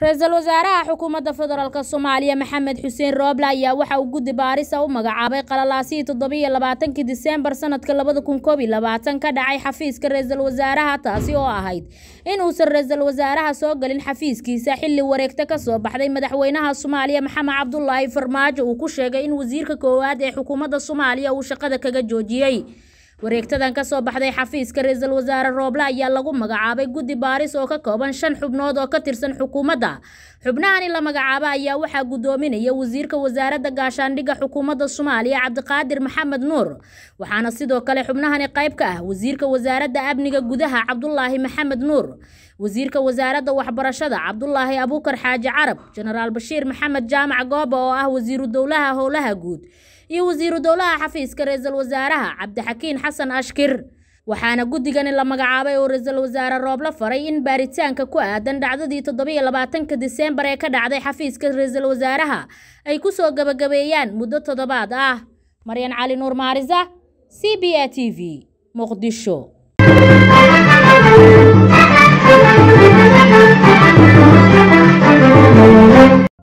ra-iisul wasaaraha xukuumadda federaalk soomaaliya maxamed xuseen rooble ayaa waxa uu guddi baarisa u magacaabay qalalaasihii toddobiiyo labaatankii diseembar sanadka labada kun koob iyo labaatan ka dhacay xafiiska ra-iisul wasaaraha taasi oo ahayd inuusan ra-iisul wasaaraha soo gelin xafiiskiisa xilli wareegta ka soo baxday madaxweynaha soomaaliya maxamed cabdulaahi farmaajo uu ku sheegay in wasiirka koowaad ee xukuumadda soomaaliya uu shaqada kaga joojiyey wareegtadan ka soo baxday xafiiska ra-iisul wasaare rooble ayaa lagu magacaabay guddi baaris oo ka kooban shan xubnood oo ka tirsan xukuumadda xubnahani la magacaabo ayaa waxaa guddoominaya wasiirka wasaaradda gaashaandhigga xukuumadda soomaaliya cabdiqaadir maxamed nuur waxaana sidoo kale xubnahani qayb ka ah wasiirka wasaaradda amniga gudaha cabdulaahi maxamed nuur wasiirka wasaaradda waxbarashada cabdulaahi abuukar xaaji carab jenaraal bashiir maxamed jaamac gooba oo ah wasiiru dowlaha howlaha guud iyo wasiiru dowlaha xafiiska ra-iisul wasaaraha cabdixakiin xasan ashkir waxaana guddigani la magacaabay oo ra-iisul wasaare rooble faray in baaritaanka ku aadan dhacdadii toddobiyo labaatanka diseembar ee ka dhacday xafiiska ra-iisul wasaaraha ay ku soo gabagabeeyaan muddo toddobaad ah maryan cali nuur maarisa c b a t v muqdisho